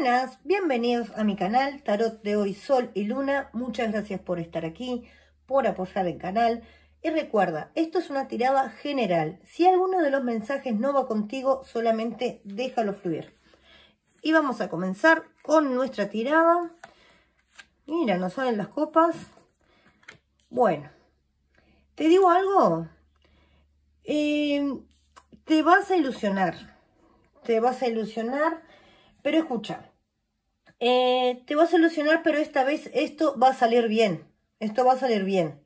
Buenas, bienvenidos a mi canal Tarot de hoy Sol y Luna. Muchas gracias por estar aquí, por apoyar el canal. Y recuerda, esto es una tirada general. Si alguno de los mensajes no va contigo, solamente déjalo fluir. Y vamos a comenzar con nuestra tirada. Mira, nos salen las copas. Bueno, te digo algo. Eh, te vas a ilusionar. Te vas a ilusionar. Pero escucha, eh, te va a solucionar, pero esta vez esto va a salir bien. Esto va a salir bien.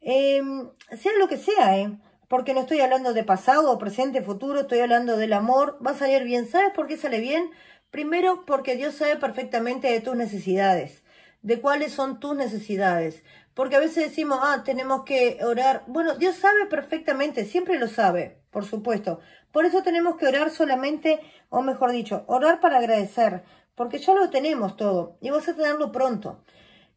Em, sea lo que sea, ¿eh? Porque no estoy hablando de pasado, presente, futuro, estoy hablando del amor. Va a salir bien. ¿Sabes por qué sale bien? Primero, porque Dios sabe perfectamente de tus necesidades, de cuáles son tus necesidades. Porque a veces decimos, ah, tenemos que orar. Bueno, Dios sabe perfectamente, siempre lo sabe, por supuesto. Por eso tenemos que orar solamente, o mejor dicho, orar para agradecer, porque ya lo tenemos todo y vas a tenerlo pronto.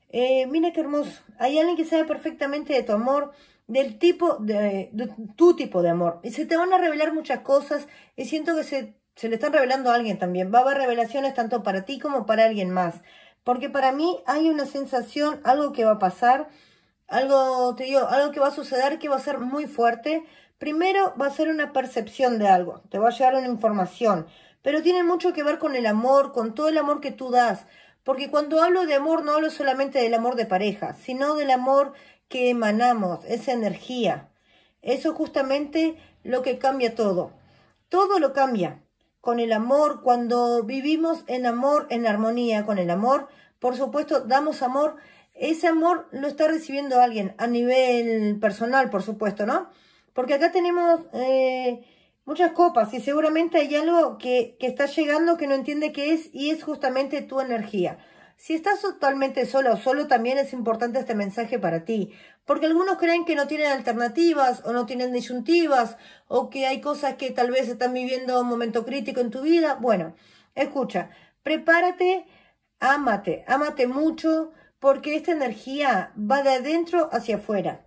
Eh, mira qué hermoso. Hay alguien que sabe perfectamente de tu amor, del tipo, de, tu tipo de amor. Y se te van a revelar muchas cosas y siento que se, le están revelando a alguien también. Va a haber revelaciones tanto para ti como para alguien más. Porque para mí hay una sensación, algo que va a pasar, algo, te digo, algo que va a suceder que va a ser muy fuerte. Primero va a ser una percepción de algo, te va a llegar una información, pero tiene mucho que ver con el amor, con todo el amor que tú das. Porque cuando hablo de amor no hablo solamente del amor de pareja, sino del amor que emanamos, esa energía. Eso es justamente lo que cambia todo. Todo lo cambia. Con el amor, cuando vivimos en amor, en armonía con el amor, por supuesto, damos amor. Ese amor lo está recibiendo alguien a nivel personal, por supuesto, ¿no? Porque acá tenemos eh, Muchas copas y seguramente hay algo que, que está llegando que no entiende qué es y es justamente tu energía. Si estás totalmente sola o solo, también es importante este mensaje para ti, porque algunos creen que no tienen alternativas o no tienen disyuntivas o que hay cosas que tal vez están viviendo un momento crítico en tu vida. Bueno, escucha, prepárate, ámate, ámate mucho, porque esta energía va de adentro hacia afuera,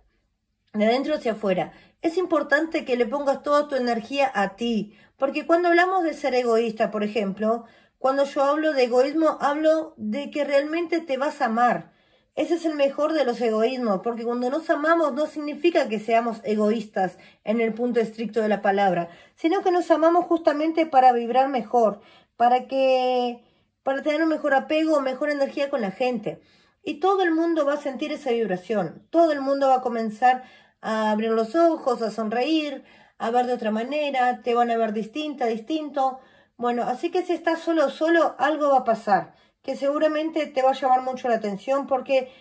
de adentro hacia afuera es importante que le pongas toda tu energía a ti, porque cuando hablamos de ser egoísta, por ejemplo, cuando yo hablo de egoísmo, hablo de que realmente te vas a amar. Ese es el mejor de los egoísmos, porque cuando nos amamos no significa que seamos egoístas en el punto estricto de la palabra, sino que nos amamos justamente para vibrar mejor, para que para tener un mejor apego, mejor energía con la gente. Y todo el mundo va a sentir esa vibración, todo el mundo va a comenzar a abrir los ojos, a sonreír, a ver de otra manera, te van a ver distinta, distinto. Bueno, así que si estás solo, solo, algo va a pasar, que seguramente te va a llamar mucho la atención porque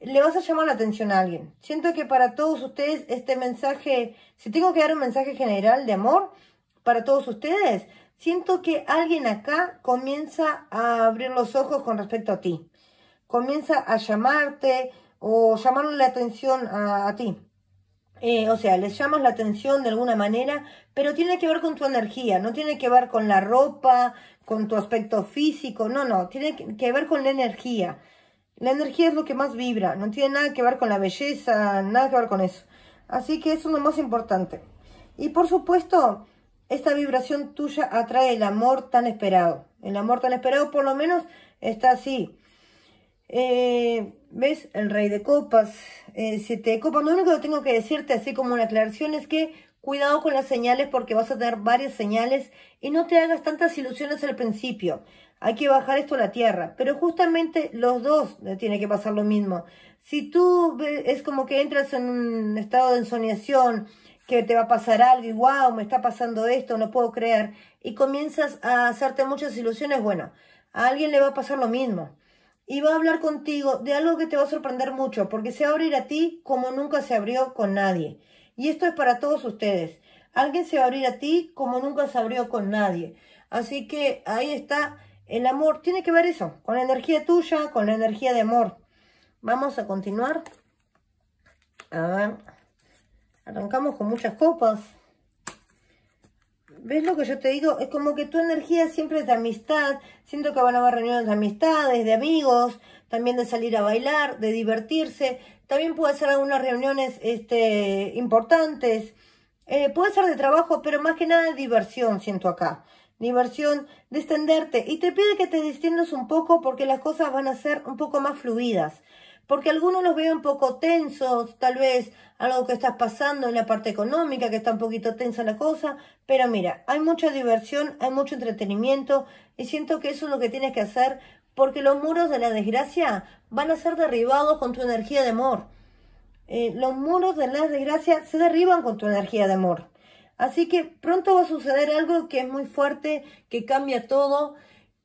le vas a llamar la atención a alguien. Siento que para todos ustedes este mensaje, si tengo que dar un mensaje general de amor para todos ustedes, siento que alguien acá comienza a abrir los ojos con respecto a ti. Comienza a llamarte o llamar la atención a ti. Eh, o sea, les llamas la atención de alguna manera, pero tiene que ver con tu energía, no tiene que ver con la ropa, con tu aspecto físico, no, no, tiene que ver con la energía. La energía es lo que más vibra, no tiene nada que ver con la belleza, nada que ver con eso. Así que eso es lo más importante. Y por supuesto, esta vibración tuya atrae el amor tan esperado. El amor tan esperado por lo menos está así. Eh, ¿Ves? El rey de copas, eh, siete copas. Lo único que tengo que decirte, así como una aclaración, es que cuidado con las señales porque vas a tener varias señales y no te hagas tantas ilusiones al principio. Hay que bajar esto a la tierra. Pero justamente los dos tiene que pasar lo mismo. Si tú es como que entras en un estado de ensoñación, que te va a pasar algo y wow, me está pasando esto, no puedo creer, y comienzas a hacerte muchas ilusiones, bueno, a alguien le va a pasar lo mismo y va a hablar contigo de algo que te va a sorprender mucho, porque se va a abrir a ti como nunca se abrió con nadie. Y esto es para todos ustedes. Alguien se va a abrir a ti como nunca se abrió con nadie. Así que ahí está el amor. Tiene que ver eso, con la energía tuya, con la energía de amor. Vamos a continuar. A ver. Arrancamos con muchas copas. ¿Ves lo que yo te digo? Es como que tu energía siempre es de amistad. Siento que van a haber reuniones de amistades, de amigos, también de salir a bailar, de divertirse. También puede ser algunas reuniones este, importantes. Eh, puede ser de trabajo, pero más que nada diversión, siento acá. Diversión, extenderte Y te pide que te distiendas un poco porque las cosas van a ser un poco más fluidas porque algunos los veo un poco tensos, tal vez algo que estás pasando en la parte económica, que está un poquito tensa la cosa, pero mira, hay mucha diversión, hay mucho entretenimiento y siento que eso es lo que tienes que hacer porque los muros de la desgracia van a ser derribados con tu energía de amor. Eh, los muros de la desgracia se derriban con tu energía de amor. Así que pronto va a suceder algo que es muy fuerte, que cambia todo,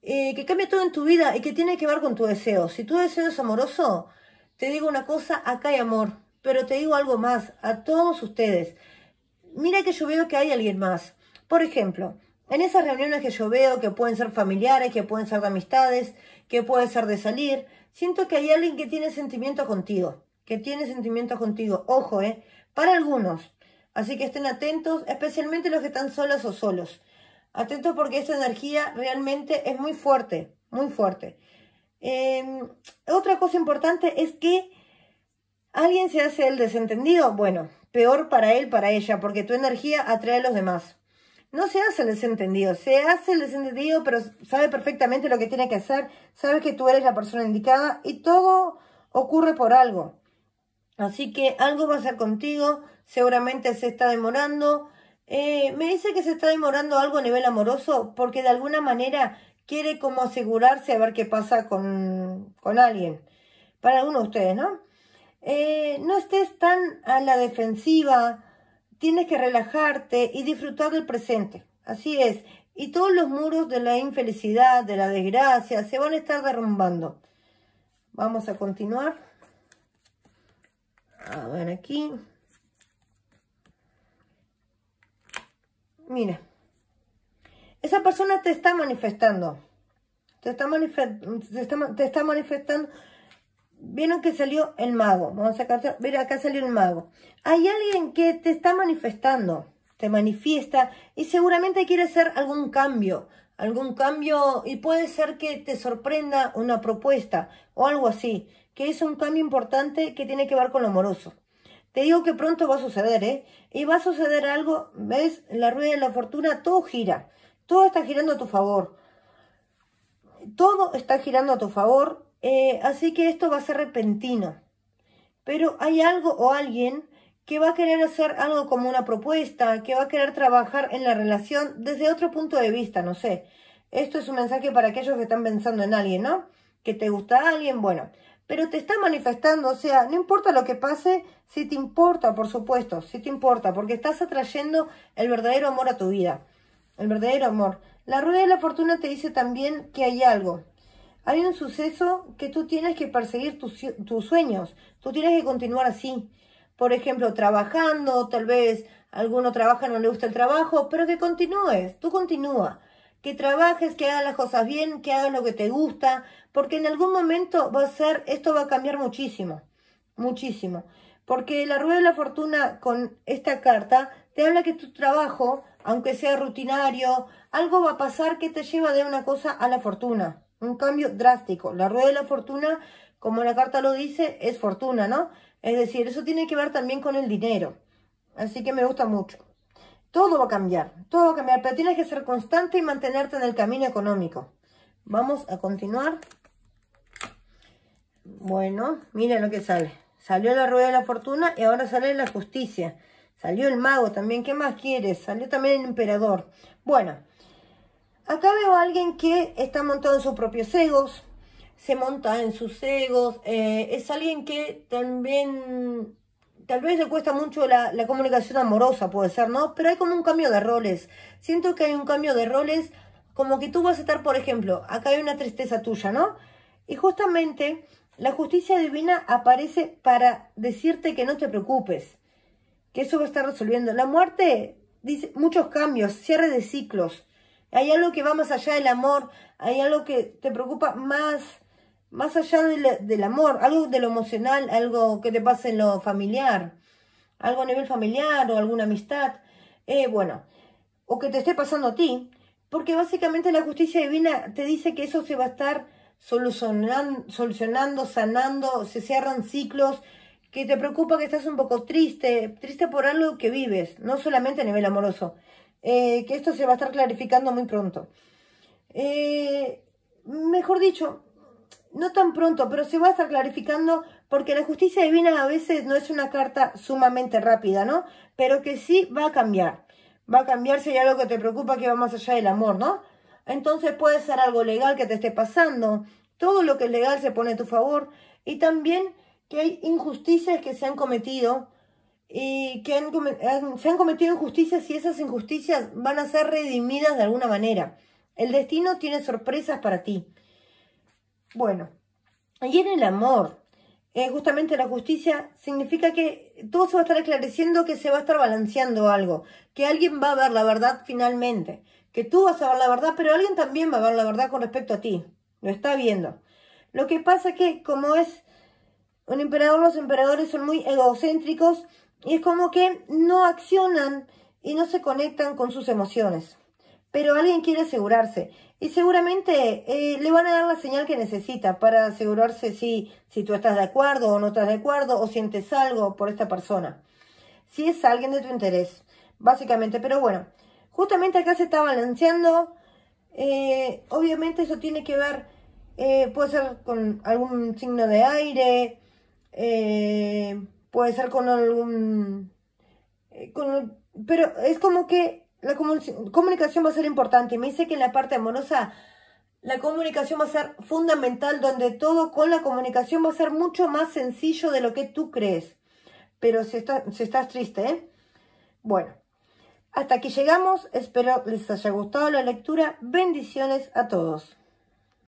eh, que cambia todo en tu vida y que tiene que ver con tu deseo. Si tu deseo es amoroso, te digo una cosa, acá hay amor, pero te digo algo más a todos ustedes. Mira que yo veo que hay alguien más. Por ejemplo, en esas reuniones que yo veo que pueden ser familiares, que pueden ser de amistades, que pueden ser de salir, siento que hay alguien que tiene sentimientos contigo, que tiene sentimientos contigo. Ojo, ¿eh? Para algunos. Así que estén atentos, especialmente los que están solos o solos. Atentos porque esta energía realmente es muy fuerte, muy fuerte. Em, otra cosa importante es que alguien se hace el desentendido. Bueno, peor para él, para ella, porque tu energía atrae a los demás. No se hace el desentendido, se hace el desentendido, pero sabe perfectamente lo que tiene que hacer, sabe que tú eres la persona indicada y todo ocurre por algo. Así que algo va a ser contigo, seguramente se está demorando. Eh, me dice que se está demorando algo a nivel amoroso porque de alguna manera quiere como asegurarse a ver qué pasa con, alguien. Para uno de ustedes, ¿no? Eh, no estés tan a la defensiva, tienes que relajarte y disfrutar del presente. Así es. Y todos los muros de la infelicidad, de la desgracia, se van a estar derrumbando. Vamos a continuar. A ver aquí. Mira esa persona te está manifestando. Te está, te te está manifestando. Vieron que salió el mago. Vamos a sacar. Mira, acá salió el mago. Hay alguien que te está manifestando. Te manifiesta. Y seguramente quiere hacer algún cambio. Algún cambio. Y puede ser que te sorprenda una propuesta. O algo así. Que es un cambio importante que tiene que ver con lo amoroso. Te digo que pronto va a suceder, ¿eh? Y va a suceder algo, ¿ves? La rueda de la fortuna, todo gira. Todo está girando a tu favor. Todo está girando a tu favor. Eh, así que esto va a ser repentino. Pero hay algo o alguien que va a querer hacer algo como una propuesta, que va a querer trabajar en la relación desde otro punto de vista, no sé. Esto es un mensaje para aquellos que están pensando en alguien, ¿no? Que te gusta alguien, bueno. Pero te está manifestando, o sea, no importa lo que pase, si te importa, por supuesto, si te importa, porque estás atrayendo el verdadero amor a tu vida el verdadero amor. La rueda de la fortuna te dice también que hay algo. Hay un suceso que tú tienes que perseguir tus, sueños. Tú tienes que continuar así. Por ejemplo, trabajando, tal vez alguno trabaja, no le gusta el trabajo, pero que continúes, tú continúa. Que trabajes, que hagas las cosas bien, que hagas lo que te gusta, porque en algún momento va a ser, esto va a cambiar muchísimo, muchísimo. Porque la rueda de la fortuna con esta carta te habla que tu trabajo aunque sea rutinario, algo va a pasar que te lleva de una cosa a la fortuna. Un cambio drástico. La rueda de la fortuna, como la carta lo dice, es fortuna, ¿no? Es decir, eso tiene que ver también con el dinero. Así que me gusta mucho. Todo va a cambiar, todo va a cambiar, pero tienes que ser constante y mantenerte en el camino económico. Vamos a continuar. Bueno, mira lo que sale. Salió la rueda de la fortuna y ahora sale la justicia. Salió el mago también. ¿Qué más quieres? Salió también el emperador. Bueno, acá veo a alguien que está montado en sus propios egos. Se monta en sus egos. Eh, es alguien que también... Tal vez le cuesta mucho la comunicación amorosa, puede ser, ¿no? Pero hay como un cambio de roles. Siento que hay un cambio de roles. Como que tú vas a estar, por ejemplo, acá hay una tristeza tuya, ¿no? Y justamente la justicia divina aparece para decirte que no te preocupes que eso va a estar resolviendo. La muerte dice muchos cambios, cierre de ciclos. Hay algo que va más allá del amor, hay algo que te preocupa más, más allá del amor, algo de lo emocional, algo que te pase en lo familiar, algo a nivel familiar o alguna amistad, eh, bueno, o que te esté pasando a ti, porque básicamente la justicia divina te dice que eso se va a estar solucionando, solucionando sanando, se cierran ciclos, que te preocupa, que estás un poco triste, triste por algo que vives, no solamente a nivel amoroso. Eh, que esto se va a estar clarificando muy pronto. Eh, mejor dicho, no tan pronto, pero se va a estar clarificando porque la justicia divina a veces no es una carta sumamente rápida, ¿no? Pero que sí va a cambiar. Va a cambiar si hay algo que te preocupa que va más allá del amor, ¿no? Entonces puede ser algo legal que te esté pasando. Todo lo que es legal se pone a tu favor. Y también que hay injusticias que se han cometido y que se han cometido injusticias y esas injusticias van a ser redimidas de alguna manera. El destino tiene sorpresas para ti. Bueno, y en el amor, eh, justamente la justicia significa que todo se va a estar aclareciendo, que se va a estar balanceando algo, que alguien va a ver la verdad finalmente, que tú vas a ver la verdad, pero alguien también va a ver la verdad con respecto a ti, lo está viendo. Lo que pasa que como es un emperador, los emperadores son muy egocéntricos y es como que no accionan y no se conectan con sus emociones. Pero alguien quiere asegurarse y seguramente eh, le van a dar la señal que necesita para asegurarse si, si tú estás de acuerdo o no estás de acuerdo o sientes algo por esta persona. Si es alguien de tu interés, básicamente. Pero bueno, justamente acá se está balanceando. Eh, obviamente eso tiene que ver, eh, puede ser con algún signo de aire, eh, puede ser con algún... Eh, pero es como que la comunicación va a ser importante. Y me dice que en la parte amorosa la comunicación va a ser fundamental, donde todo con la comunicación va a ser mucho más sencillo de lo que tú crees. Pero si, si estás triste, ¿eh? Bueno, hasta aquí llegamos. Espero les haya gustado la lectura. Bendiciones a todos.